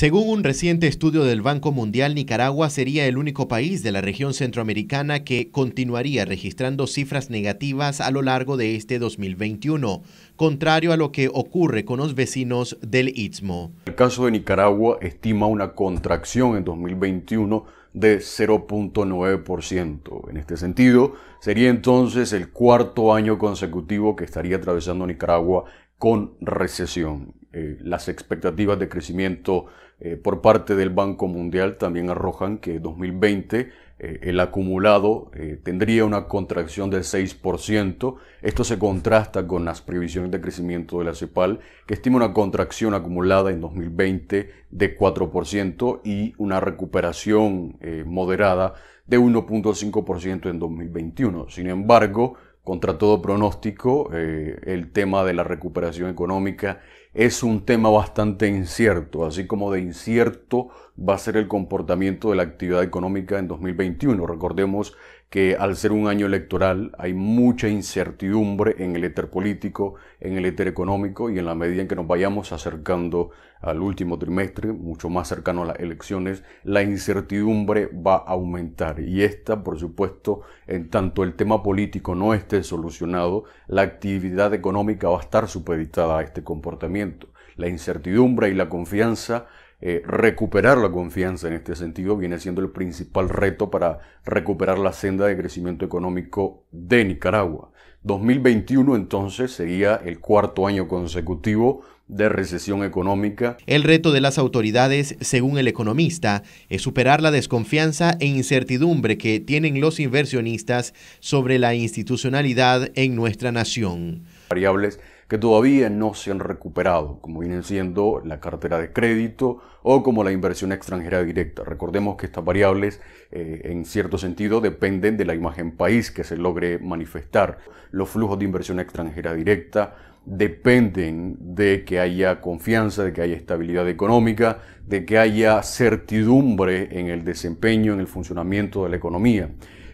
Según un reciente estudio del Banco Mundial, Nicaragua sería el único país de la región centroamericana que continuaría registrando cifras negativas a lo largo de este 2021, contrario a lo que ocurre con los vecinos del Istmo. El caso de Nicaragua estima una contracción en 2021 de 0.9%. En este sentido, sería entonces el cuarto año consecutivo que estaría atravesando Nicaragua con recesión. Eh, las expectativas de crecimiento eh, por parte del Banco Mundial también arrojan que en 2020 eh, el acumulado tendría una contracción del 6%. Esto se contrasta con las previsiones de crecimiento de la CEPAL, que estima una contracción acumulada en 2020 de 4% y una recuperación moderada de 1.5% en 2021. Sin embargo, contra todo pronóstico, el tema de la recuperación económica es un tema bastante incierto, así como de incierto va a ser el comportamiento de la actividad económica en 2021. Recordemos que al ser un año electoral hay mucha incertidumbre en el éter político, en el éter económico y en la medida en que nos vayamos acercando al último trimestre, mucho más cercano a las elecciones, la incertidumbre va a aumentar. Y esta, por supuesto, en tanto el tema político no esté solucionado, la actividad económica va a estar supeditada a este comportamiento. La incertidumbre y la confianza eh, recuperar la confianza en este sentido viene siendo el principal reto para recuperar la senda de crecimiento económico de Nicaragua. 2021 entonces sería el cuarto año consecutivo de recesión económica. El reto de las autoridades, según el economista, es superar la desconfianza e incertidumbre que tienen los inversionistas sobre la institucionalidad en nuestra nación. Variables que todavía no se han recuperado, como vienen siendo la cartera de crédito o como la inversión extranjera directa. Recordemos que estas variables, eh, en cierto sentido, dependen de la imagen país que se logre manifestar. Los flujos de inversión extranjera directa dependen de que haya confianza, de que haya estabilidad económica, de que haya certidumbre en el desempeño, en el funcionamiento de la economía.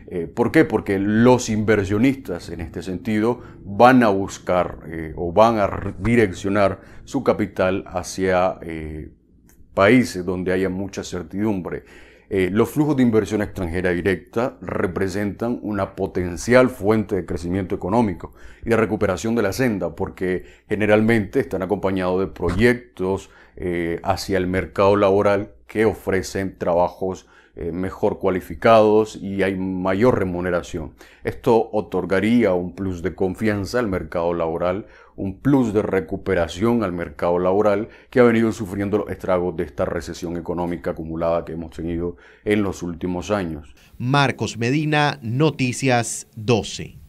Eh, ¿Por qué? Porque los inversionistas en este sentido van a buscar eh, o van a direccionar su capital hacia eh, países donde haya mucha certidumbre. los flujos de inversión extranjera directa representan una potencial fuente de crecimiento económico y de recuperación de la senda, porque generalmente están acompañados de proyectos hacia el mercado laboral que ofrecen trabajos eh, mejor cualificados y hay mayor remuneración. Esto otorgaría un plus de confianza al mercado laboral, un plus de recuperación al mercado laboral que ha venido sufriendo los estragos de esta recesión económica acumulada que hemos tenido en los últimos años. Marcos Medina, Noticias 12.